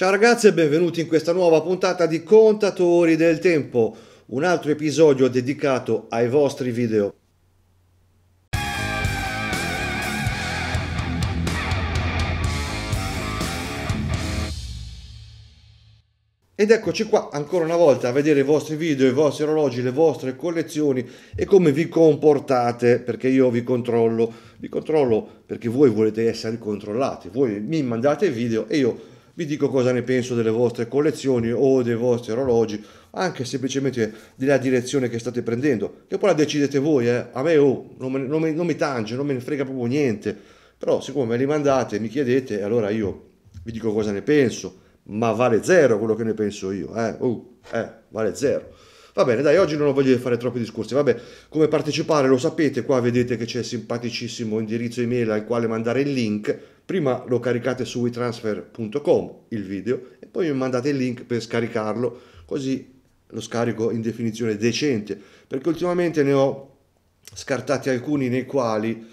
Ciao ragazzi e benvenuti in questa nuova puntata di Contatori del Tempo, un altro episodio dedicato ai vostri video. Ed eccoci qua ancora una volta a vedere i vostri video, i vostri orologi, le vostre collezioni e come vi comportate, perché io vi controllo, vi controllo perché voi volete essere controllati, voi mi mandate video e io vi dico cosa ne penso delle vostre collezioni o dei vostri orologi, anche semplicemente della direzione che state prendendo, che poi la decidete voi, eh. a me oh, non, me, non, me, non, mi tange, non me ne frega proprio niente, però siccome me li mandate mi chiedete, allora io vi dico cosa ne penso, ma vale zero quello che ne penso io, eh, oh, eh, vale zero. Va bene, dai, oggi non voglio fare troppi discorsi. Vabbè, come partecipare lo sapete, qua vedete che c'è il simpaticissimo indirizzo email al quale mandare il link Prima lo caricate su WeTransfer.com il video e poi mi mandate il link per scaricarlo, così lo scarico in definizione decente, perché ultimamente ne ho scartati alcuni nei quali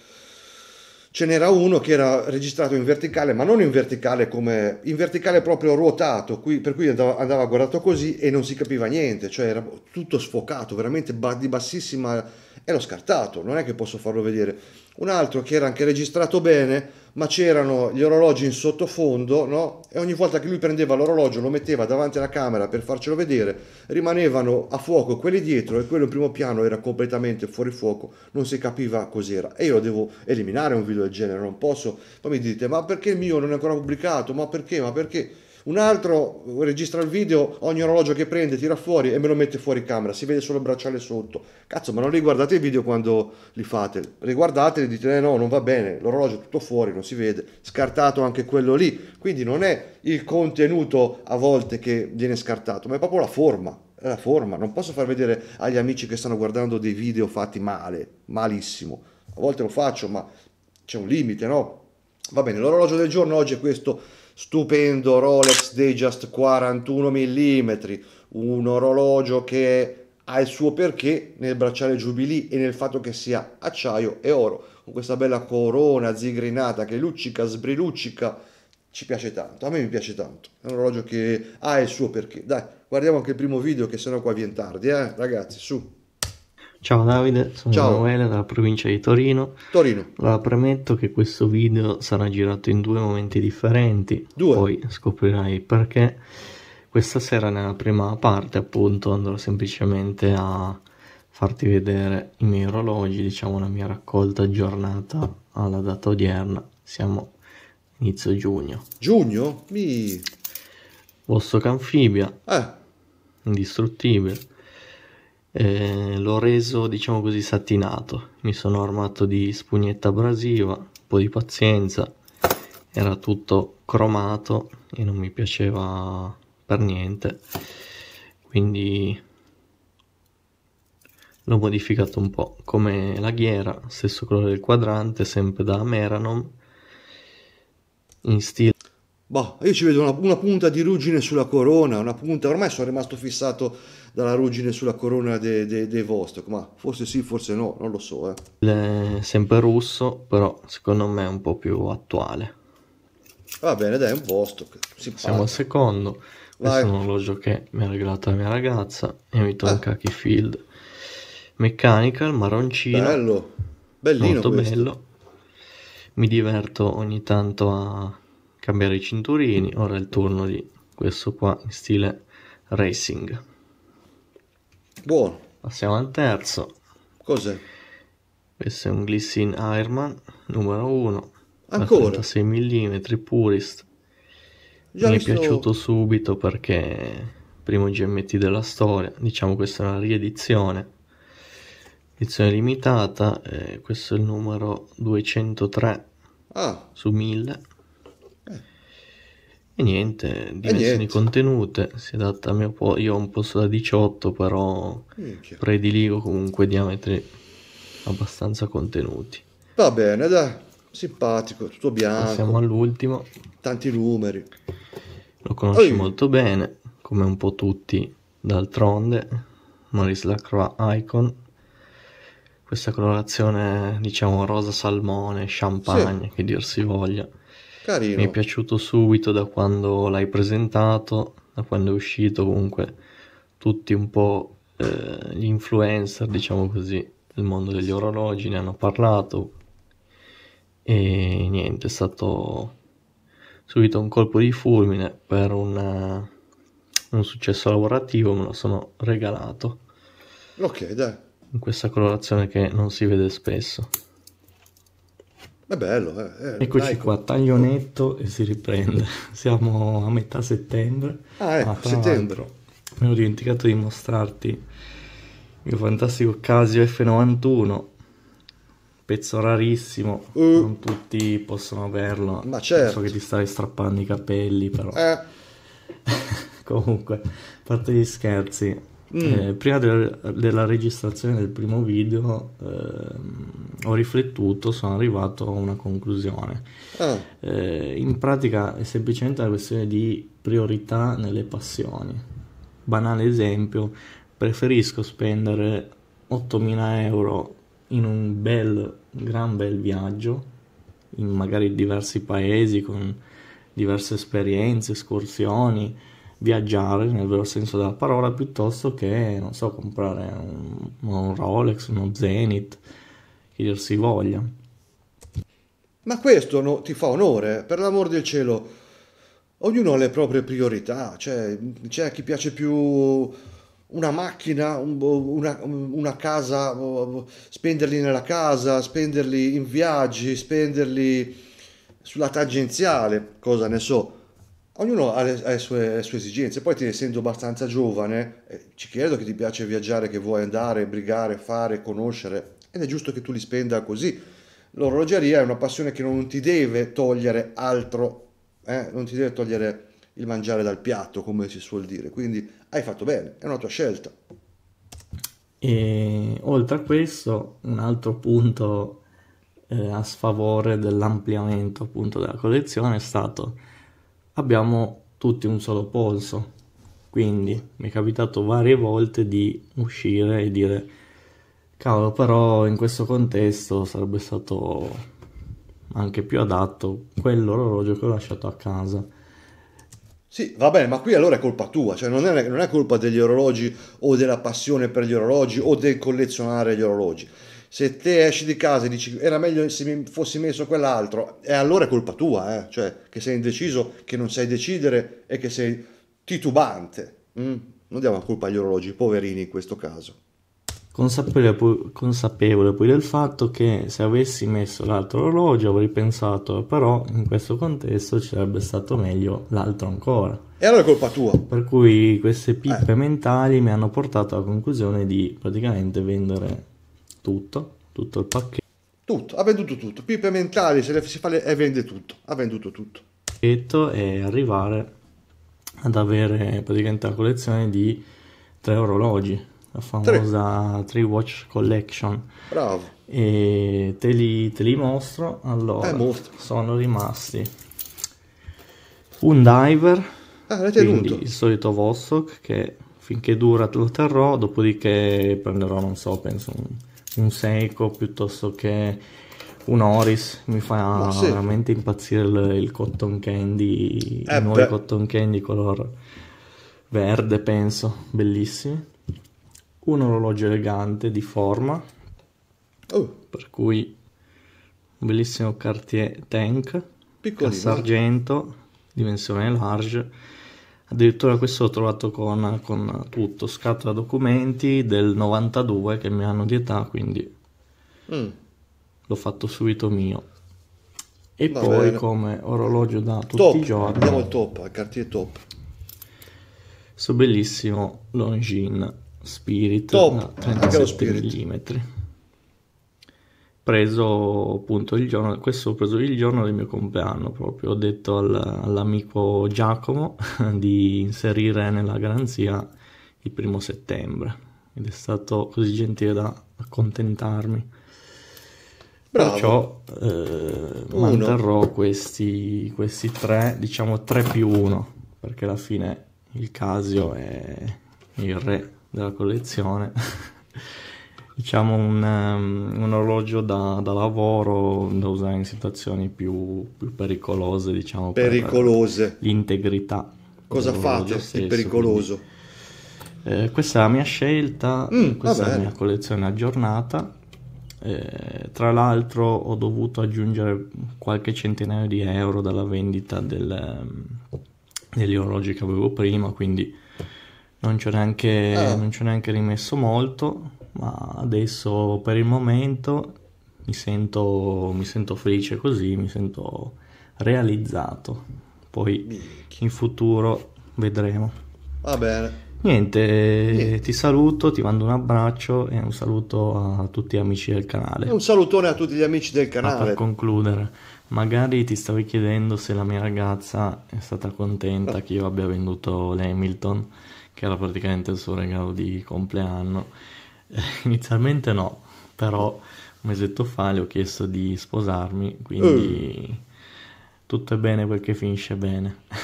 ce n'era uno che era registrato in verticale, ma non in verticale come in verticale proprio ruotato, qui, per cui andava, andava, guardato così e non si capiva niente, cioè era tutto sfocato, veramente di bassissima e l'ho scartato, non è che posso farlo vedere. Un altro che era anche registrato bene ma c'erano gli orologi in sottofondo, no? E ogni volta che lui prendeva l'orologio, lo metteva davanti alla camera per farcelo vedere, rimanevano a fuoco quelli dietro e quello in primo piano era completamente fuori fuoco, non si capiva cos'era. E io devo eliminare un video del genere, non posso. Poi mi dite, ma perché il mio non è ancora pubblicato? Ma perché? Ma perché? Un altro eh, registra il video, ogni orologio che prende tira fuori e me lo mette fuori camera, si vede solo il bracciale sotto. Cazzo, ma non riguardate i video quando li fate, riguardateli e dite eh no, non va bene, l'orologio è tutto fuori, non si vede, scartato anche quello lì. Quindi non è il contenuto a volte che viene scartato, ma è proprio la forma, è la forma. Non posso far vedere agli amici che stanno guardando dei video fatti male, malissimo. A volte lo faccio, ma c'è un limite, no? Va bene, l'orologio del giorno oggi è questo stupendo Rolex Dejust 41 mm, un orologio che ha il suo perché nel bracciale Jubilee e nel fatto che sia acciaio e oro, con questa bella corona zigrinata che luccica, sbriluccica, ci piace tanto, a me mi piace tanto, è un orologio che ha il suo perché. Dai, guardiamo anche il primo video che sennò qua viene tardi, eh? ragazzi, su. Ciao Davide, sono Ciao. Emanuele dalla provincia di Torino. Torino. Allora, premetto che questo video sarà girato in due momenti differenti. Due. Poi scoprirai il perché. Questa sera nella prima parte appunto andrò semplicemente a farti vedere i miei orologi, diciamo la mia raccolta aggiornata alla data odierna. Siamo inizio giugno. Giugno? Mi... Vostok anfibia. Eh. Indistruttibile eh, l'ho reso diciamo così satinato mi sono armato di spugnetta abrasiva un po' di pazienza era tutto cromato e non mi piaceva per niente quindi l'ho modificato un po' come la ghiera stesso colore del quadrante sempre da Meranom in stile Boh, io ci vedo una, una, punta di ruggine sulla corona, una punta, ormai sono rimasto fissato dalla ruggine sulla corona dei de, de Vostok, ma forse sì, forse no, non lo so. Eh. Le, sempre russo, però secondo me è un po' più attuale. Va bene, dai, un Vostok. Siamo al secondo. Vai. Questo è un orologio che mi ha regalato la mia ragazza e mi tocca eh. Field. Mechanical, marroncino. Bello, bellino Molto questo. bello. Mi diverto ogni tanto a cambiare i cinturini ora è il turno di questo qua in stile racing buono passiamo al terzo cos'è? questo è un Glissin Ironman numero 1 ancora? 6 mm purist Già mi è piaciuto subito perché primo GMT della storia diciamo questa è una riedizione edizione limitata eh, questo è il numero 203 ah. su 1000 e niente, dimensioni niente. contenute, si adatta a mio po', io ho un posto da 18 però Minchia. prediligo comunque diametri abbastanza contenuti. Va bene, dai, simpatico, tutto bianco. Siamo all'ultimo. Tanti numeri. Lo conosci Oi. molto bene, come un po' tutti d'altronde, Maurice Lacroix Icon. Questa colorazione, diciamo, rosa salmone, champagne, sì. che dir si voglia. Carino. Mi è piaciuto subito da quando l'hai presentato, da quando è uscito comunque tutti un po' eh, gli influencer, diciamo così, del mondo degli orologi ne hanno parlato e niente, è stato subito un colpo di fulmine per una, eh, un successo lavorativo, me lo sono regalato. Ok, dai. In questa colorazione che non si vede spesso. È bello, eh. eh Eccoci dai, qua, taglio netto e si riprende. Siamo a metà settembre. Ah, ecco, ah, settembre. Mi ero dimenticato di mostrarti il mio fantastico Casio F91. Pezzo rarissimo, uh. non tutti possono averlo. Ma certo. So che ti stai strappando i capelli, però. Eh. Comunque, a parte gli scherzi, Mm. Eh, prima de- della registrazione del primo video eh, ho riflettuto, sono arrivato a una conclusione. Ah. Eh, in pratica è semplicemente una questione di priorità nelle passioni. Banale esempio, preferisco spendere 8.000 euro in un bel, gran bel viaggio, in magari diversi paesi con diverse esperienze, escursioni viaggiare nel vero senso della parola piuttosto che, non so, comprare un, un Rolex, uno Zenith, chi dir si voglia. Ma questo no, ti fa onore, per l'amor del cielo. Ognuno ha le proprie priorità, cioè c'è chi piace più una macchina, un, una, una, casa, spenderli nella casa, spenderli in viaggi, spenderli sulla tangenziale, cosa ne so ognuno ha le, ha le, sue, le sue, esigenze, poi ti essendo abbastanza giovane, eh, ci credo che ti piace viaggiare, che vuoi andare, brigare, fare, conoscere, ed è giusto che tu li spenda così. L'orologeria è una passione che non ti deve togliere altro, eh? non ti deve togliere il mangiare dal piatto, come si suol dire, quindi hai fatto bene, è una tua scelta. E oltre a questo, un altro punto eh, a sfavore dell'ampliamento appunto della collezione è stato abbiamo tutti un solo polso. Quindi mi è capitato varie volte di uscire e dire cavolo, però in questo contesto sarebbe stato anche più adatto quell'orologio che ho lasciato a casa. Sì, va bene, ma qui allora è colpa tua, cioè non è, non è colpa degli orologi o della passione per gli orologi o del collezionare gli orologi se te esci di casa e dici era meglio se mi fossi messo quell'altro, e allora è colpa tua, eh? cioè che sei indeciso, che non sai decidere e che sei titubante. Mm? Non diamo colpa agli orologi, poverini in questo caso. Consapevole, consapevole poi del fatto che se avessi messo l'altro orologio avrei pensato però in questo contesto ci sarebbe stato meglio l'altro ancora. E allora è colpa tua. Per cui queste eh. pippe eh. mentali mi hanno portato alla conclusione di praticamente vendere tutto, tutto il pacchetto. Tutto, ha venduto tutto. Più per mentali, se le, si fa le, e eh, vende tutto. Ha venduto tutto. E arrivare ad avere praticamente la collezione di tre orologi, la famosa 3 Watch Collection. Bravo. E te li, te li mostro. Allora, eh, sono rimasti un diver, ah, il solito Vostok che finché dura lo terrò, dopodiché prenderò, non so, penso un un Seiko piuttosto che un Oris mi fa sì. veramente impazzire il, il cotton candy, eh i nuovi beh. cotton candy color verde penso, bellissimi. Un orologio elegante di forma, oh. per cui un bellissimo Cartier Tank, Piccolino. sargento, dimensione large addirittura questo l'ho trovato con, con tutto, scatola documenti del 92 che mi hanno di età, quindi mm. l'ho fatto subito mio. E Va poi bene. come orologio da tutti top. i giorni. Andiamo al top, a Cartier top. questo bellissimo Longin Spirit top. da 37 mm preso appunto il giorno, questo ho preso il giorno del mio compleanno proprio, ho detto al, all'amico Giacomo di inserire nella garanzia il primo settembre ed è stato così gentile da accontentarmi. Bravo. Perciò eh, manterrò questi, questi, tre, diciamo tre più uno, perché alla fine il Casio è il re della collezione. diciamo un, ehm, un orologio da, da, lavoro da usare in situazioni più, più pericolose, diciamo. Pericolose. l'integrità. Cosa fate stesso, di pericoloso? Quindi, eh, questa è la mia scelta, mm, questa vabbè. è la mia collezione aggiornata. Eh, tra l'altro ho dovuto aggiungere qualche centinaio di euro dalla vendita del, ehm, degli orologi che avevo prima, quindi non ci ho neanche, ah. non ci ho neanche rimesso molto ma adesso per il momento mi sento, mi sento felice così, mi sento realizzato. Poi in futuro vedremo. Va bene. Niente, Niente, ti saluto, ti mando un abbraccio e un saluto a tutti gli amici del canale. Un salutone a tutti gli amici del ah, canale. Ma per concludere, magari ti stavi chiedendo se la mia ragazza è stata contenta che io abbia venduto l'Hamilton, che era praticamente il suo regalo di compleanno Inizialmente no, però un mesetto fa le ho chiesto di sposarmi, quindi mm. tutto è bene quel che finisce bene.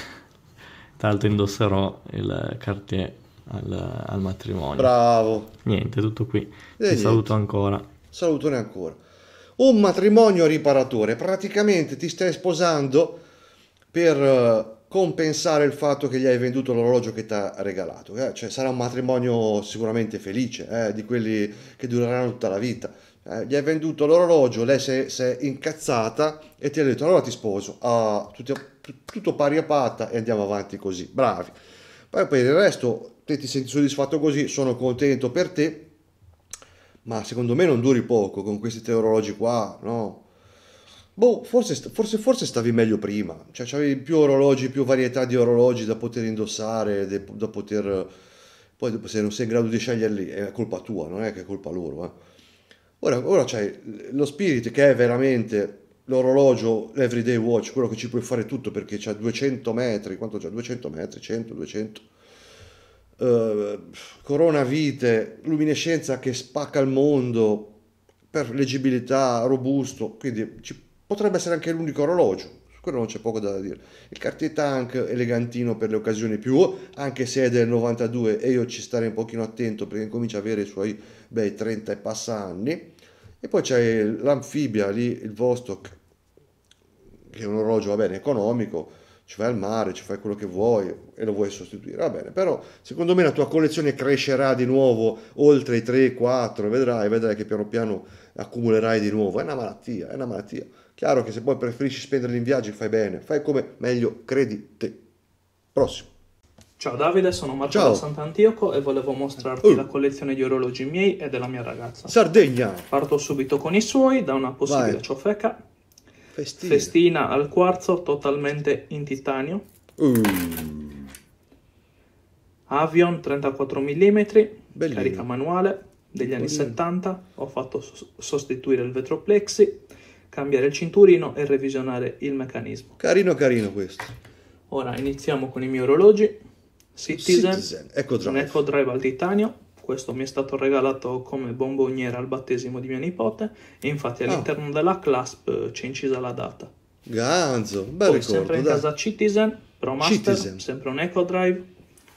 Tra l'altro indosserò il Cartier al, al matrimonio. Bravo. Niente, tutto qui. E eh, Ti saluto ancora. Salutone ancora. Un matrimonio riparatore, praticamente ti stai sposando per eh, compensare il fatto che gli hai venduto l'orologio che ti ha regalato. Eh? Cioè, sarà un matrimonio sicuramente felice, eh? di quelli che dureranno tutta la vita. Eh? gli hai venduto l'orologio, lei si è, incazzata e ti ha detto allora ti sposo, ah, tutto, tutto, pari a patta e andiamo avanti così, bravi. Poi per il resto te ti senti soddisfatto così, sono contento per te, ma secondo me non duri poco con questi tre orologi qua, no? Boh, forse, forse, forse, stavi meglio prima, cioè avevi più orologi, più varietà di orologi da poter indossare, de, da poter... Poi se non sei in grado di sceglierli è colpa tua, non è che è colpa loro. Eh. Ora, ora c'hai lo Spirit che è veramente l'orologio, l'everyday watch, quello che ci puoi fare tutto perché c'ha 200 metri, quanto c'ha? 200 metri, 100, 200. Uh, corona vite, luminescenza che spacca il mondo, per leggibilità, robusto, quindi ci potrebbe essere anche l'unico orologio, su quello non c'è poco da dire. Il Cartier Tank elegantino per le occasioni più, anche se è del 92 e io ci starei un pochino attento perché comincia a avere i suoi bei 30 e passa anni. E poi c'è l'anfibia lì, il Vostok, che è un orologio, va bene, economico, ci vai al mare, ci fai quello che vuoi e lo vuoi sostituire, va bene, però secondo me la tua collezione crescerà di nuovo oltre i 3, 4, vedrai, vedrai che piano piano accumulerai di nuovo, è una malattia, è una malattia. Chiaro che se poi preferisci spenderli in viaggi fai bene, fai come meglio credi te. Prossimo. Ciao Davide, sono Marco Ciao. da Sant'Antioco e volevo mostrarti oh. la collezione di orologi miei e della mia ragazza. Sardegna! Parto subito con i suoi da una possibile Vai. ciofeca. Festina. Festina al quarzo totalmente in titanio. Uh. Avion 34 mm, Bellino. carica manuale degli anni Bellino. 70. Ho fatto sostituire il vetro plexi cambiare il cinturino e revisionare il meccanismo. Carino carino questo. Ora iniziamo con i miei orologi. Citizen, Citizen Eco Drive. Eco Drive al titanio. Questo mi è stato regalato come bomboniera al battesimo di mia nipote e infatti ah. all'interno oh. della clasp eh, c'è incisa la data. Ganzo, bel Poi, ricordo. sempre in dai. casa Citizen, Pro Citizen. sempre un Eco Drive.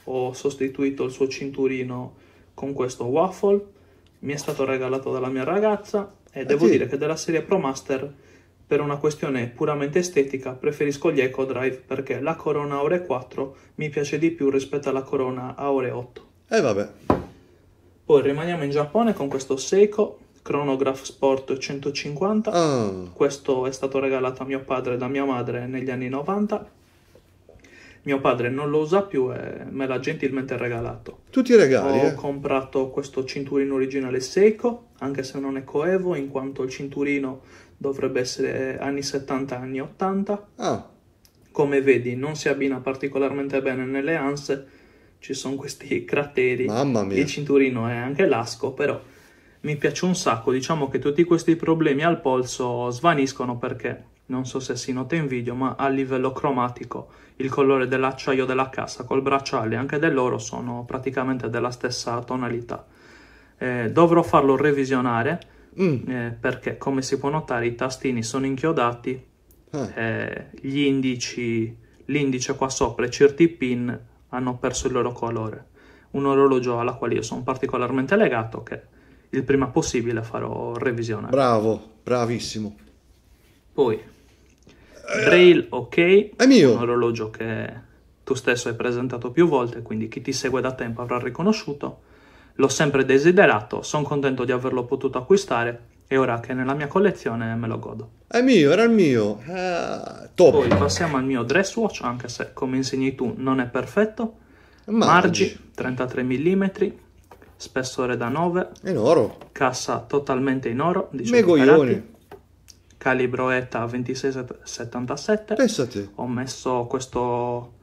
Ho sostituito il suo cinturino con questo waffle. Mi è stato regalato dalla mia ragazza e ah, devo sì. dire che della serie Pro Master, per una questione puramente estetica, preferisco gli Echo Drive perché la Corona Aure 4 mi piace di più rispetto alla Corona Aure 8. E eh, vabbè. Poi rimaniamo in Giappone con questo Seiko Chronograph Sport 150. Oh. Ah. Questo è stato regalato a mio padre da mia madre negli anni 90 mio padre non lo usa più e me l'ha gentilmente regalato. Tutti i regali? Ho eh? comprato questo cinturino originale Seiko, anche se non è coevo, in quanto il cinturino dovrebbe essere anni 70, anni 80. Ah. Come vedi, non si abbina particolarmente bene nelle anse, ci sono questi crateri. Mamma mia. Il cinturino è anche lasco, però mi piace un sacco. Diciamo che tutti questi problemi al polso svaniscono perché non so se si nota in video, ma a livello cromatico il colore dell'acciaio della cassa col bracciale e anche dell'oro sono praticamente della stessa tonalità. Eh, dovrò farlo revisionare mm. eh, perché, come si può notare, i tastini sono inchiodati, eh. eh. gli indici, l'indice qua sopra e certi pin hanno perso il loro colore. Un orologio alla quale io sono particolarmente legato che il prima possibile farò revisionare. Bravo, bravissimo. Poi, eh. Braille OK, è mio. un orologio che tu stesso hai presentato più volte, quindi chi ti segue da tempo avrà riconosciuto L'ho sempre desiderato, sono contento di averlo potuto acquistare e ora che è nella mia collezione me lo godo. È mio, era il mio. Eh, top. Poi passiamo al mio dress watch, anche se come insegni tu non è perfetto. Margi, Margi 33 mm, spessore da 9. In oro. Cassa totalmente in oro, 18 carati. Calibro ETA 2677. Pensate. Ho messo questo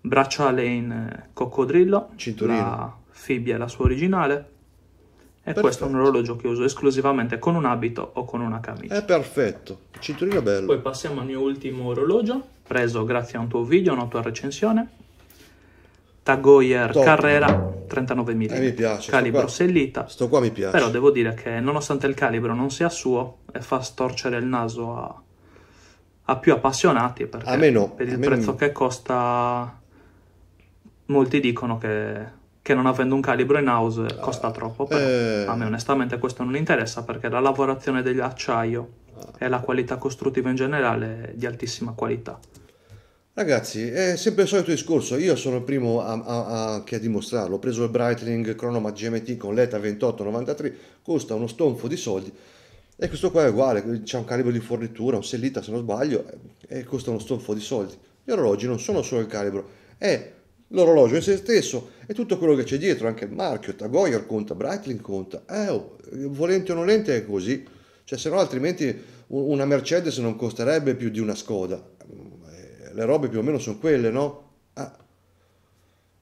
bracciale in eh, coccodrillo. Cinturino. La Phoebe è la sua originale. E perfetto. questo è un orologio che uso esclusivamente con un abito o con una camicia. È perfetto, cinturino bello. Poi passiamo al mio ultimo orologio, preso grazie a un tuo video, una tua recensione. Tagoyer Carrera 39 mm. Eh, mi piace. Calibro sellita. Sto qua mi piace. Però devo dire che nonostante il calibro non sia suo e fa storcere il naso a, a più appassionati perché a me no. per il prezzo mi... che costa molti dicono che che non avendo un calibro in house costa troppo, però eh. a me onestamente questo non interessa perché la lavorazione degli acciaio e la qualità costruttiva in generale è di altissima qualità. Ragazzi, è sempre il solito discorso, io sono il primo a, a, a, che a dimostrarlo, ho preso il Breitling Cronoma GMT con l'ETA 2893, costa uno stonfo di soldi e questo qua è uguale, c'è un calibro di fornitura, un sellita se non sbaglio, e costa uno stonfo di soldi. Gli orologi non sono solo il calibro, è l'orologio in se stesso e tutto quello che c'è dietro, anche il marchio, Tagoyer conta, Breitling conta, eh, oh, volente o nolente è così, cioè se no altrimenti una Mercedes non costerebbe più di una Skoda, eh, le robe più o meno sono quelle, no? Ah.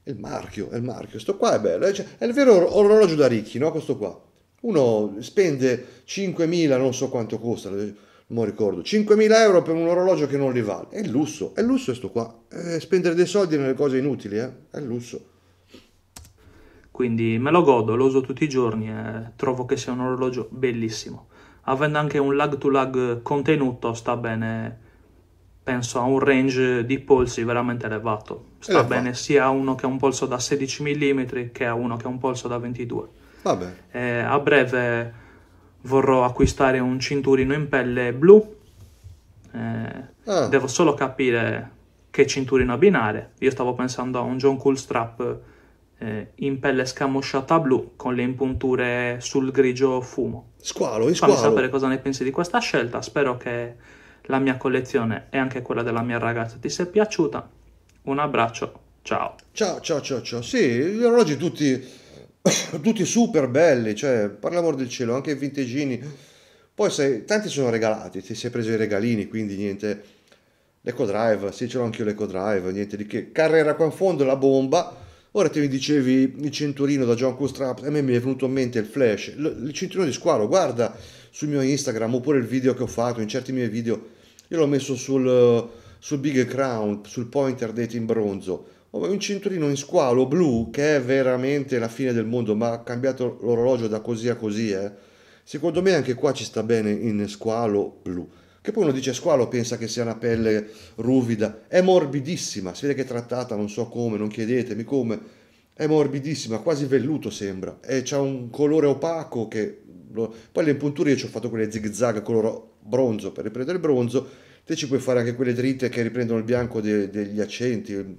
Il marchio, il marchio, sto qua è bello, eh, cioè, è il vero orologio da ricchi, no? Questo qua. Uno spende 5.000, non so quanto costa, non ricordo, 5.000 euro per un orologio che non li vale. È lusso, è lusso questo qua. È eh, spendere dei soldi nelle cose inutili, eh? è lusso. Quindi me lo godo, lo uso tutti i giorni e eh. trovo che sia un orologio bellissimo. Avendo anche un lag to lag contenuto, sta bene, penso a un range di polsi veramente elevato. Sta Eleva. bene sia a uno che ha un polso da 16 mm che a uno che ha un polso da 22. Vabbè. Eh, a breve vorrò acquistare un cinturino in pelle blu. Eh, ah. Devo solo capire che cinturino abbinare. Io stavo pensando a un John Cool Strap eh, in pelle scamosciata blu con le impunture sul grigio fumo. Squalo, squalo. Fammi sapere cosa ne pensi di questa scelta. Spero che la mia collezione e anche quella della mia ragazza ti sia piaciuta. Un abbraccio, ciao. Ciao, ciao, ciao, ciao. Sì, gli orologi tutti tutti super belli, cioè, per l'amor del cielo, anche i vintegini. Poi sai, tanti sono regalati, ti sei preso i regalini, quindi niente. L'eco drive, sì, ce l'ho anche io l'eco drive, niente di che. Carrera qua in fondo, la bomba. Ora te mi dicevi il cinturino da John Custrap, a me mi è venuto in mente il flash, il cinturino di squalo, guarda sul mio Instagram oppure il video che ho fatto in certi miei video, io l'ho messo sul, sul Big Crown, sul pointer date in bronzo, un cinturino in squalo blu che è veramente la fine del mondo, ma ha cambiato l'orologio da così a così, eh. Secondo me anche qua ci sta bene in squalo blu. Che poi uno dice squalo, pensa che sia una pelle ruvida, è morbidissima, si vede che è trattata, non so come, non chiedetemi come, è morbidissima, quasi velluto sembra, e c'ha un colore opaco che... Poi le impunture ci ho fatto quelle zig zag color bronzo per riprendere il bronzo, te ci puoi fare anche quelle dritte che riprendono il bianco de- degli accenti, eh,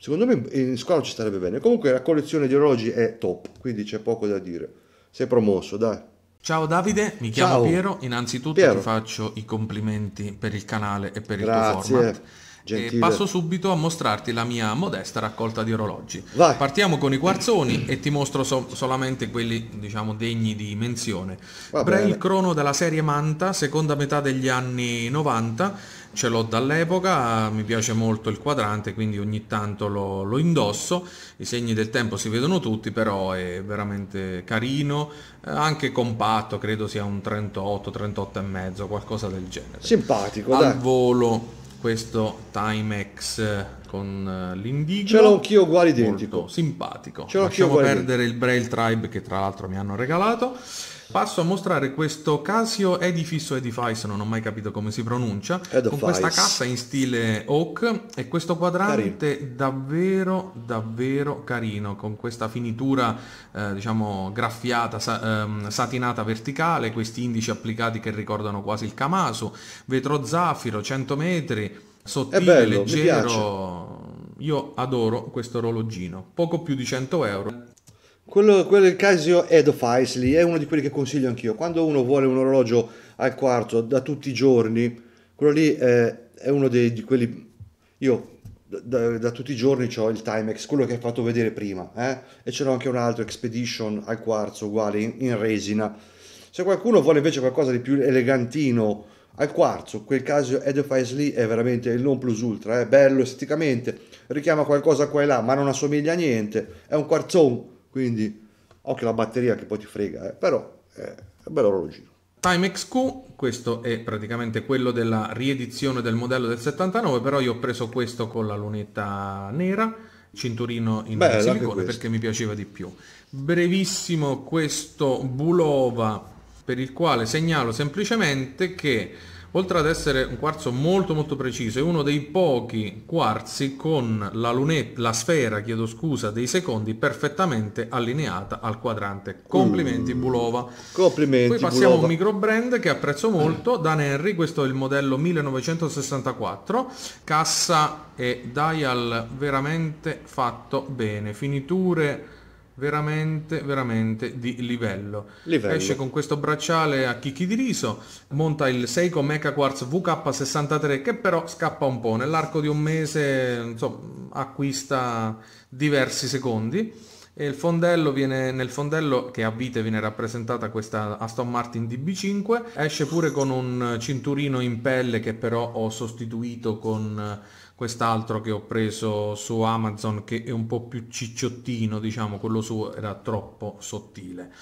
Secondo me eh, in squadra ci starebbe bene. Comunque la collezione di orologi è top, quindi c'è poco da dire. Sei promosso, dai. Ciao Davide, mi chiamo Ciao. Piero. Innanzitutto Piero. ti faccio i complimenti per il canale e per Grazie. il tuo format. Gentile. E passo subito a mostrarti la mia modesta raccolta di orologi. Vai. Partiamo con i quarzoni e ti mostro so- solamente quelli, diciamo, degni di menzione. Braille Crono della serie Manta, seconda metà degli anni 90 ce l'ho dall'epoca, mi piace molto il quadrante, quindi ogni tanto lo, lo, indosso, i segni del tempo si vedono tutti, però è veramente carino, eh, anche compatto, credo sia un 38, 38 e mezzo, qualcosa del genere. Simpatico, Al dai. volo questo Timex con eh, l'indigo. Ce l'ho anch'io uguale identico. Molto simpatico. Ce l'ho Lasciamo perdere il Braille Tribe che tra l'altro mi hanno regalato. Passo a mostrare questo Casio Edifice o Edifice, non ho mai capito come si pronuncia, Edifice. con questa cassa in stile oak e questo quadrante carino. davvero davvero carino con questa finitura eh, diciamo graffiata, sa ehm, satinata verticale, questi indici applicati che ricordano quasi il Kamasu, vetro zaffiro 100 metri, sottile, bello, leggero. Io adoro questo orologino, poco più di 100 euro. Quello, quello del Casio Edo Faisley è uno di quelli che consiglio anch'io. Quando uno vuole un orologio al quarto da tutti i giorni, quello lì è, eh, è uno dei, di quelli... Io da, da, tutti i giorni ho il Timex, quello che hai fatto vedere prima, eh? e ce l'ho anche un altro Expedition al quarzo, uguale in, in, resina. Se qualcuno vuole invece qualcosa di più elegantino al quarzo, quel Casio Edifice lì è veramente il non plus ultra, è eh? bello esteticamente, richiama qualcosa qua e là, ma non assomiglia a niente, è un quarzone quindi occhio alla batteria che poi ti frega, eh. però eh, è bello orologio Time XQ, questo è praticamente quello della riedizione del modello del 79, però io ho preso questo con la lunetta nera, cinturino in Beh, silicone perché mi piaceva di più. Brevissimo questo Bulova per il quale segnalo semplicemente che oltre ad essere un quarzo molto molto preciso è uno dei pochi quarzi con la, lunetta, la sfera chiedo scusa, dei secondi perfettamente allineata al quadrante complimenti mm. Bulova complimenti poi passiamo Bulova. a un micro brand che apprezzo molto Dan Henry questo è il modello 1964 cassa e dial veramente fatto bene finiture veramente veramente di livello. livello. Esce con questo bracciale a chicchi di riso, monta il Seiko Mecha Quartz VK63 che però scappa un po', nell'arco di un mese insomma, acquista diversi secondi e il fondello viene, nel fondello che a vite viene rappresentata questa Aston Martin DB5, esce pure con un cinturino in pelle che però ho sostituito con quest'altro che ho preso su Amazon che è un po' più cicciottino, diciamo, quello suo era troppo sottile.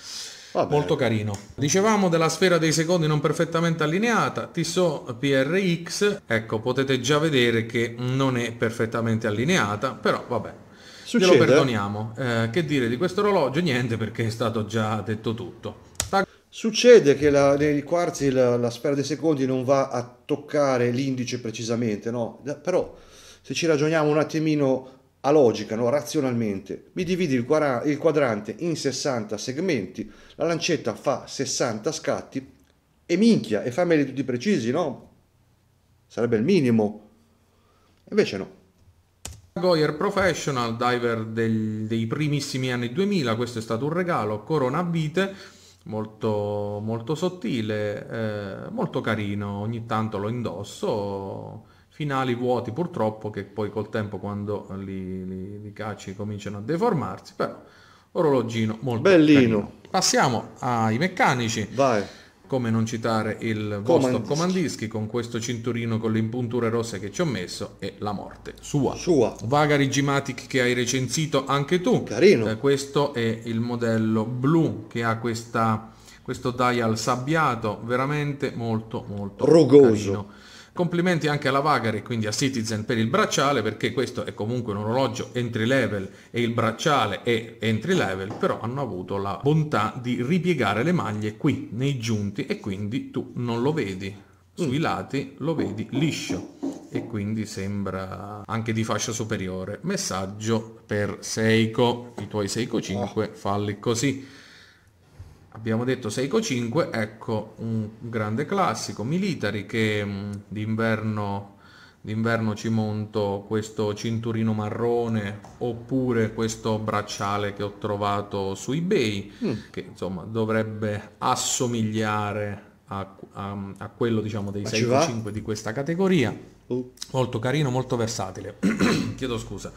Vabbè. Molto carino. Dicevamo della sfera dei secondi non perfettamente allineata, Tissot PRX, ecco potete già vedere che non è perfettamente allineata, però vabbè, Succede. glielo perdoniamo. Eh, che dire di questo orologio? Niente perché è stato già detto tutto. Succede che la, nei quarzi la, la sfera dei secondi non va a toccare l'indice precisamente, no? Però se ci ragioniamo un attimino a logica, no? razionalmente, mi dividi il, quadra- il quadrante in 60 segmenti, la lancetta fa 60 scatti e minchia, e fammeli tutti precisi, no? Sarebbe il minimo. Invece no. Goyer Professional, diver del, dei primissimi anni 2000, questo è stato un regalo, corona a vite, molto, molto sottile, eh, molto carino, ogni tanto lo indosso finali vuoti purtroppo che poi col tempo quando li, li, li cacci cominciano a deformarsi però orologino molto bellino carino. passiamo ai meccanici Vai. come non citare il vostro comandischi con questo cinturino con le impunture rosse che ci ho messo e la morte sua sua vaga rigimatic che hai recensito anche tu carino eh, questo è il modello blu che ha questa questo dial sabbiato veramente molto molto rugoso carino Complimenti anche alla Vagare quindi a Citizen per il bracciale perché questo è comunque un orologio entry level e il bracciale è entry level però hanno avuto la bontà di ripiegare le maglie qui nei giunti e quindi tu non lo vedi sui mm. lati lo vedi liscio e quindi sembra anche di fascia superiore messaggio per Seiko i tuoi Seiko 5 falli così abbiamo detto Seiko 5, ecco un grande classico, Militari che mm, d'inverno d'inverno ci monto questo cinturino marrone oppure questo bracciale che ho trovato su ebay mm. che insomma dovrebbe assomigliare a, a, a quello diciamo dei 6.5 di questa categoria uh. molto carino molto versatile chiedo scusa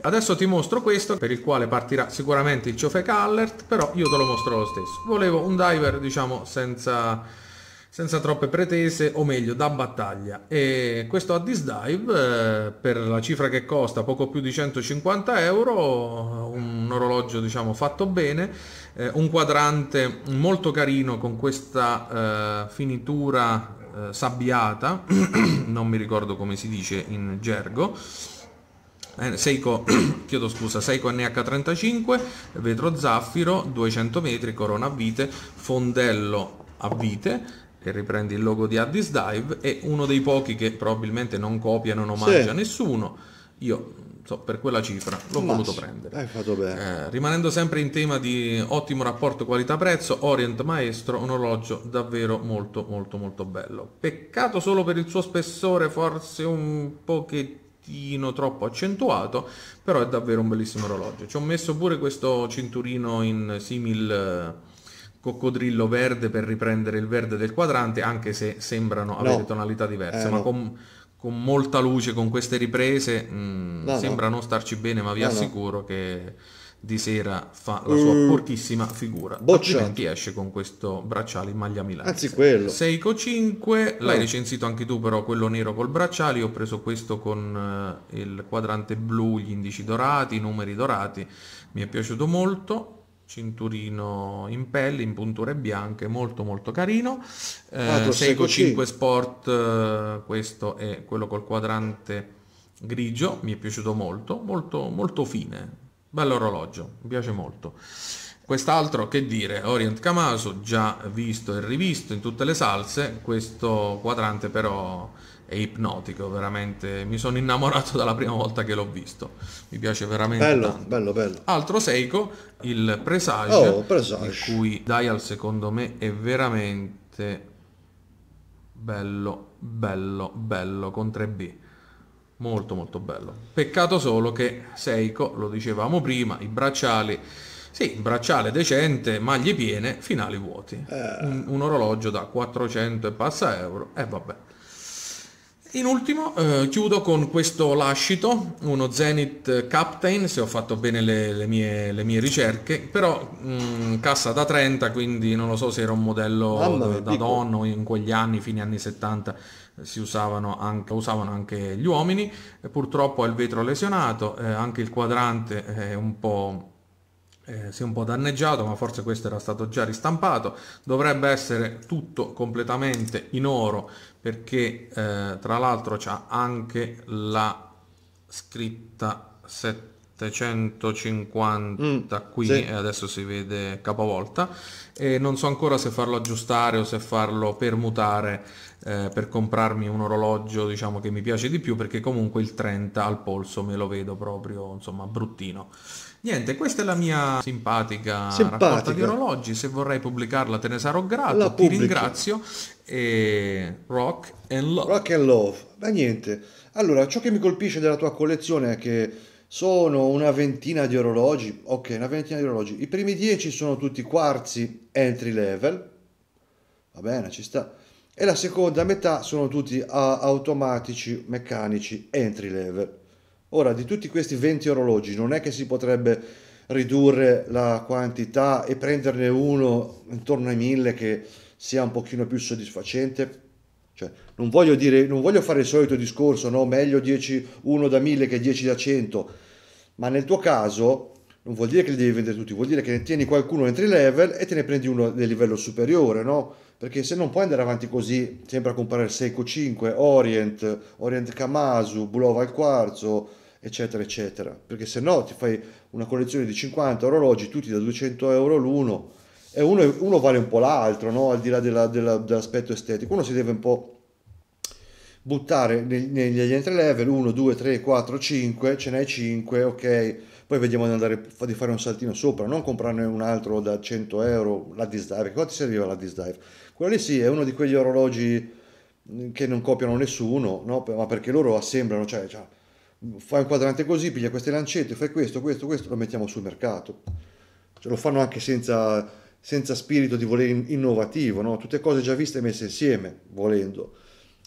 Adesso ti mostro questo per il quale partirà sicuramente il Ciofec Alert, però io te lo mostro lo stesso. Volevo un diver diciamo senza senza troppe pretese o meglio da battaglia e questo Addis Dive eh, per la cifra che costa poco più di 150 euro un orologio diciamo fatto bene eh, un quadrante molto carino con questa eh, finitura sabbiata non mi ricordo come si dice in gergo eh, Seiko, chiedo scusa, Seiko NH35, vetro zaffiro, 200 metri, corona a vite, fondello a vite che riprende il logo di Addis Dive è uno dei pochi che probabilmente non copia, non omaggia sì. nessuno. Io so, per quella cifra l'ho Mas, voluto prendere. Eh, rimanendo sempre in tema di ottimo rapporto qualità-prezzo, Orient Maestro, un orologio davvero molto molto molto bello. Peccato solo per il suo spessore, forse un pochettino pochino troppo accentuato, però è davvero un bellissimo orologio. Ci ho messo pure questo cinturino in simil eh, coccodrillo verde per riprendere il verde del quadrante, anche se sembrano avere no. tonalità diverse, eh, ma no. con, con, molta luce, con queste riprese, mh, mm, no, sembra non starci bene, ma vi assicuro che di sera fa la sua mm. porchissima figura. Bocciato. Altrimenti esce con questo bracciale in maglia Milano. Anzi quello. Seiko 5, l'hai oh. recensito anche tu però quello nero col bracciale, io ho preso questo con eh, il quadrante blu, gli indici dorati, i numeri dorati, mi è piaciuto molto cinturino in pelle, in punture bianche, molto molto carino. Eh, ah, 5 Sport, eh, questo è quello col quadrante grigio, mi è piaciuto molto, molto, molto fine, bello orologio, mi piace molto. Quest'altro che dire, Orient Kamasu, già visto e rivisto in tutte le salse, questo quadrante però è ipnotico, veramente mi sono innamorato dalla prima volta che l'ho visto. Mi piace veramente bello, tanto. Bello, bello. Altro Seiko, il Presage, oh, presage. il cui dial secondo me è veramente bello, bello, bello con 3B molto molto bello peccato solo che Seiko lo dicevamo prima i bracciali sì bracciale decente maglie piene finali vuoti eh. un, un, orologio da 400 e passa euro e eh, vabbè in ultimo eh, chiudo con questo lascito, uno Zenith Captain, se ho fatto bene le, le, mie, le mie, ricerche, però mh, mm, cassa da 30, quindi non lo so se era un modello Mamma da, da donna in quegli anni, fine anni 70, si usavano anche, usavano anche gli uomini, purtroppo ha il vetro lesionato, eh, anche il quadrante è un po' eh, si è un po' danneggiato, ma forse questo era stato già ristampato. Dovrebbe essere tutto completamente in oro, perché eh, tra l'altro c'ha anche la scritta 750 mm, qui, sì. e adesso si vede capovolta, e non so ancora se farlo aggiustare o se farlo permutare eh, per comprarmi un orologio diciamo che mi piace di più perché comunque il 30 al polso me lo vedo proprio insomma bruttino Niente, questa è la mia simpatica, simpatica. raccolta di orologi, se vorrei pubblicarla te ne sarò grato, la ti ringrazio e rock and love. Rock and love, ma niente. Allora, ciò che mi colpisce della tua collezione è che sono una ventina di orologi, ok, una ventina di orologi. I primi dieci sono tutti quarzi entry level, va bene, ci sta. E la seconda metà sono tutti ah, automatici, meccanici, entry level. Ora, di tutti questi 20 orologi non è che si potrebbe ridurre la quantità e prenderne uno intorno ai 1000 che sia un pochino più soddisfacente? Cioè, non voglio, dire, non voglio fare il solito discorso, no? meglio 10, uno da 1000 che 10 da 100, ma nel tuo caso non vuol dire che li devi vendere tutti, vuol dire che ne tieni qualcuno entry level e te ne prendi uno del livello superiore, no? Perché se non puoi andare avanti così, sempre a comprare Seiko 5, Orient, Orient Kamasu, Bulova al quarzo, eccetera, eccetera. Perché se no ti fai una collezione di 50 orologi, tutti da 200 euro l'uno, e uno, uno vale un po' l'altro, no? al di là della, della, dell'aspetto estetico. Uno si deve un po' buttare negli entry level 1, 2, 3, 4, 5, ce n'hai 5, ok, poi vediamo di, andare, di fare un saltino sopra, non comprarne un altro da 100 euro, la disdive, quanto ti serviva la disdive? Quello lì sì, è uno di quegli orologi che non copiano nessuno, no? ma perché loro assemblano, cioè, cioè fai un quadrante così, piglia queste lancette, fai questo, questo, questo, lo mettiamo sul mercato. Cioè, lo fanno anche senza, senza spirito di volere innovativo, no? tutte cose già viste e messe insieme, volendo.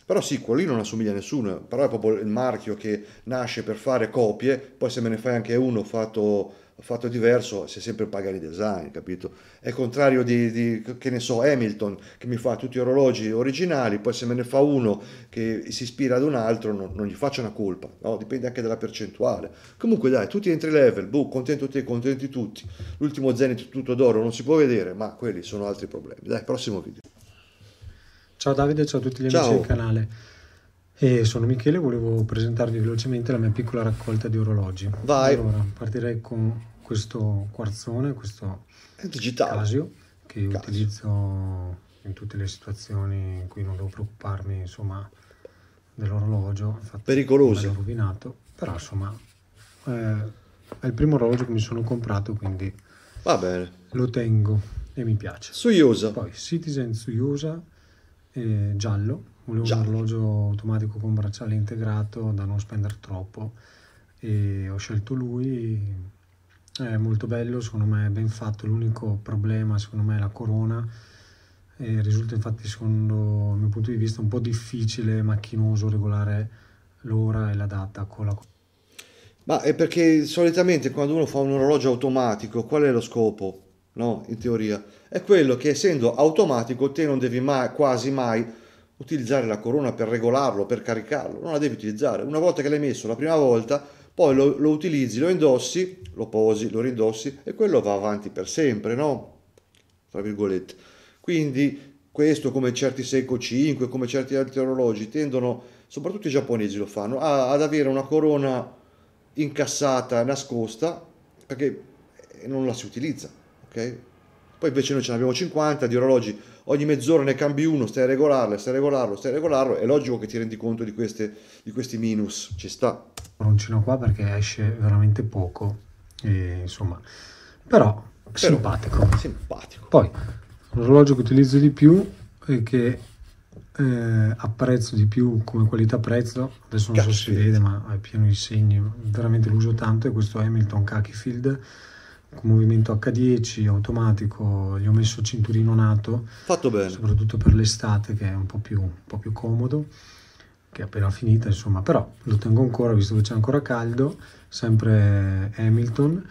Però sì, quello lì non assomiglia a nessuno, però è proprio il marchio che nasce per fare copie, poi se me ne fai anche uno fatto fatto diverso, se sempre paga i design, capito? È contrario di, di, che ne so, Hamilton, che mi fa tutti gli orologi originali, poi se me ne fa uno che si ispira ad un altro, non, non gli faccio una colpa, no? Dipende anche dalla percentuale. Comunque dai, tutti entry level, boh, contento te, contenti tutti. L'ultimo Zenith tutto d'oro non si può vedere, ma quelli sono altri problemi. Dai, prossimo video. Ciao Davide, ciao a tutti gli ciao. amici del canale. E sono Michele, volevo presentarvi velocemente la mia piccola raccolta di orologi. Vai. Allora, partirei con questo quarzone, questo Digitale. Casio, che Casio. utilizzo in tutte le situazioni in cui non devo preoccuparmi, insomma, dell'orologio. Infatti, Pericoloso. L'ho rovinato, però insomma, eh, è il primo orologio che mi sono comprato, quindi Va bene. lo tengo e mi piace. Suyosa. Poi Citizen Suyosa, eh, giallo volevo Giallo. un orologio automatico con bracciale integrato da non spendere troppo e ho scelto lui, è molto bello, secondo me è ben fatto, l'unico problema secondo me è la corona, e risulta infatti secondo il mio punto di vista un po' difficile, macchinoso regolare l'ora e la data con la Ma è perché solitamente quando uno fa un orologio automatico, qual è lo scopo? No, in teoria. È quello che essendo automatico te non devi mai, quasi mai utilizzare la corona per regolarlo, per caricarlo, non la devi utilizzare. Una volta che l'hai messo la prima volta, poi lo, lo utilizzi, lo indossi, lo posi, lo rindossi e quello va avanti per sempre, no? Tra virgolette. Quindi questo come certi Seiko 5, come certi altri orologi tendono, soprattutto i giapponesi lo fanno, a, ad avere una corona incassata, nascosta, perché non la si utilizza, ok? Poi invece noi ce ne abbiamo 50 di orologi ogni mezz'ora ne cambi uno, stai a regolarlo, stai a regolarlo, stai a regolarlo, è logico che ti rendi conto di, queste, di questi minus, ci sta. Roncino qua perché esce veramente poco, e, insomma, però, però simpatico. Simpatico. Poi, l'orologio che utilizzo di più e che eh, apprezzo di più come qualità prezzo adesso non Cacchio. so se si vede ma è pieno di segni veramente l'uso tanto è questo Hamilton Field con movimento H10 automatico, gli ho messo cinturino nato, fatto bene, soprattutto per l'estate che è un po' più, un po più comodo, che è appena finita insomma, però lo tengo ancora visto che c'è ancora caldo, sempre Hamilton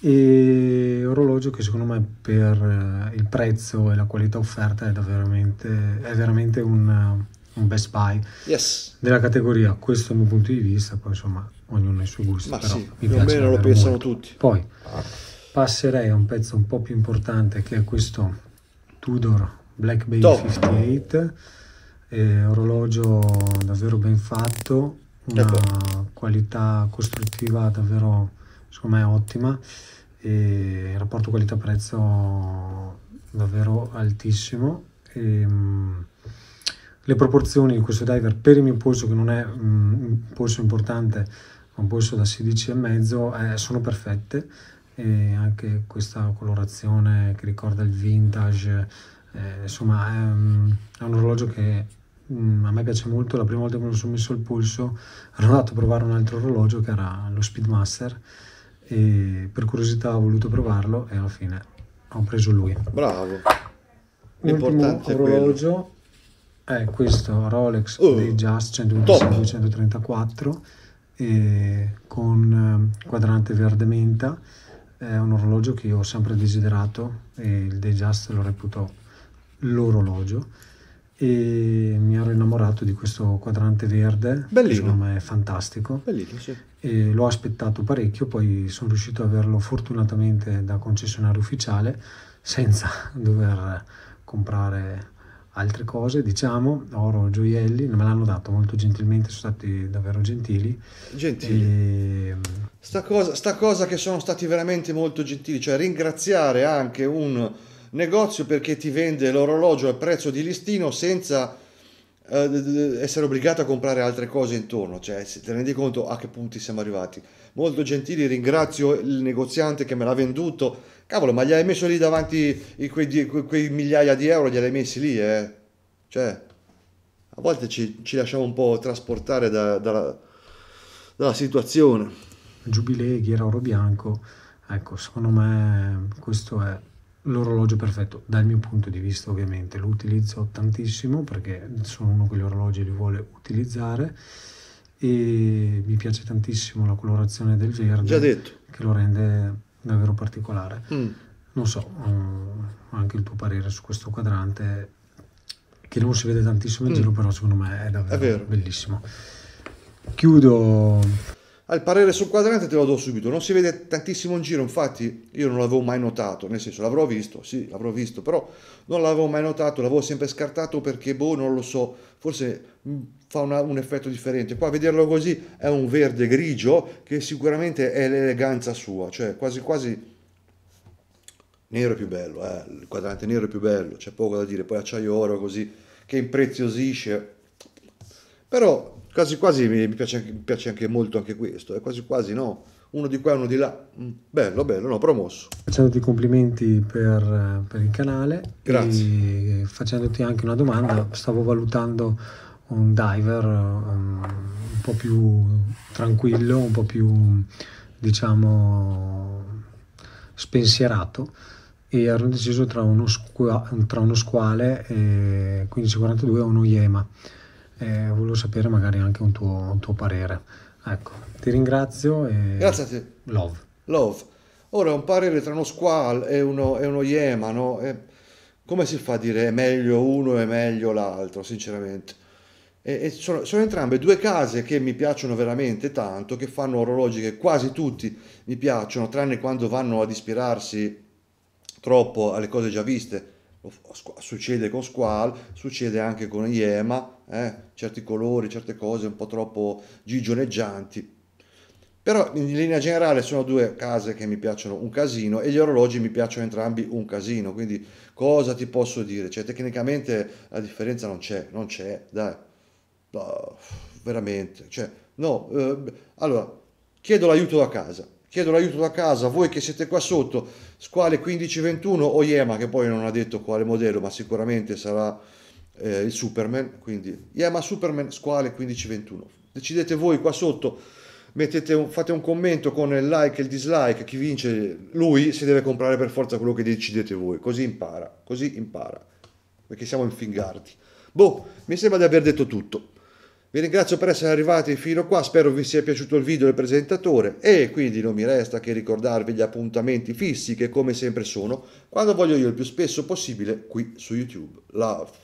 e orologio che secondo me per eh, il prezzo e la qualità offerta è, veramente, è veramente un, eh, un best buy yes. della categoria, questo è il mio punto di vista, poi insomma ognuno ha i suoi gusti, Ma però sì, più o lo pensano molto. tutti. Poi, ah passerei a un pezzo un po' più importante che è questo Tudor Black Bay Top. 58 eh, orologio davvero ben fatto una ecco. qualità costruttiva davvero secondo me ottima e il rapporto qualità prezzo davvero altissimo e, ehm, mh, le proporzioni di questo diver per il mio polso che non è mh, mm, un polso importante ma un polso da 16,5 eh, sono perfette e anche questa colorazione che ricorda il vintage, eh, insomma è, è, un orologio che um, a me piace molto, la prima volta che me lo sono messo al polso ero andato a provare un altro orologio che era lo Speedmaster e per curiosità ho voluto provarlo e alla fine ho preso lui. Bravo! L'ultimo orologio quello. è questo Rolex uh, di Just 126-234 eh, con eh, quadrante verde menta è un orologio che io ho sempre desiderato e il Just lo reputo l'orologio e mi ero innamorato di questo quadrante verde Bellino. secondo me è fantastico Bellino, sì. e l'ho aspettato parecchio poi sono riuscito ad averlo fortunatamente da concessionario ufficiale senza dover comprare altre cose, diciamo, oro, gioielli, me l'hanno dato molto gentilmente, sono stati davvero gentili. Gentili. E... Sta, cosa, sta cosa che sono stati veramente molto gentili, cioè ringraziare anche un negozio perché ti vende l'orologio al prezzo di listino senza eh, essere obbligato a comprare altre cose intorno, cioè se ti rendi conto a che punti siamo arrivati. Molto gentili, ringrazio il negoziante che me l'ha venduto Cavolo, ma gli hai messo lì davanti quei, quei, quei migliaia di euro, gli hai messi lì, eh? Cioè, a volte ci, ci lasciamo un po' trasportare da, da, dalla situazione. Giubilei, Ghiera Oro Bianco, ecco, secondo me questo è l'orologio perfetto, dal mio punto di vista ovviamente. Lo utilizzo tantissimo perché sono uno che gli orologi li vuole utilizzare e mi piace tantissimo la colorazione del verde. Già detto. Che lo rende davvero particolare. Mm. Non so, um, anche il tuo parere su questo quadrante, che non si vede tantissimo in mm. giro, però secondo me è davvero è bellissimo. Chiudo. Al parere sul quadrante te lo do subito, non si vede tantissimo in giro, infatti io non l'avevo mai notato, nel senso l'avrò visto, sì, l'avrò visto, però non l'avevo mai notato, l'avevo sempre scartato perché, boh, non lo so, forse mm, fa una, un effetto differente. Poi a vederlo così è un verde grigio che sicuramente è l'eleganza sua, cioè quasi quasi nero è più bello, eh? il quadrante nero è più bello, c'è poco da dire, poi acciaio oro così che impreziosisce. Però quasi quasi mi piace, mi piace anche molto anche questo, è eh? quasi quasi no, uno di qua e uno di là. Mm, bello, bello, no, promosso. Facendoti complimenti per, per il canale. Grazie. E facendoti anche una domanda, stavo valutando un diver um, un po' più tranquillo, un po' più diciamo spensierato e ero deciso tra uno, squa- tra uno squale e 1542 e uno Yema. Eh, volevo sapere magari anche un tuo, un tuo parere. Ecco, ti ringrazio e... Grazie a te. Love. Love. Ora, un parere tra uno squal e uno, e uno Yema, no? E come si fa a dire è meglio uno e meglio l'altro, sinceramente? E, sono, sono, entrambe due case che mi piacciono veramente tanto, che fanno orologi che quasi tutti mi piacciono, tranne quando vanno ad ispirarsi troppo alle cose già viste. Succede con Squall, succede anche con Iema, eh? certi colori, certe cose un po' troppo gigioneggianti. Però in linea generale sono due case che mi piacciono un casino e gli orologi mi piacciono entrambi un casino, quindi cosa ti posso dire? Cioè tecnicamente la differenza non c'è, non c'è, dai veramente, cioè, no, eh, allora, chiedo l'aiuto da casa, chiedo l'aiuto da casa, voi che siete qua sotto, squale 1521 o Yema, che poi non ha detto quale modello, ma sicuramente sarà eh, il Superman, quindi Yema Superman, squale 1521, decidete voi qua sotto, un, fate un commento con il like e il dislike, chi vince lui si deve comprare per forza quello che decidete voi, così impara, così impara, perché siamo infingati. Boh, mi sembra di aver detto tutto. Vi ringrazio per essere arrivati fino qua, spero vi sia piaciuto il video del presentatore e quindi non mi resta che ricordarvi gli appuntamenti fissi che come sempre sono quando voglio io il più spesso possibile qui su YouTube. Love!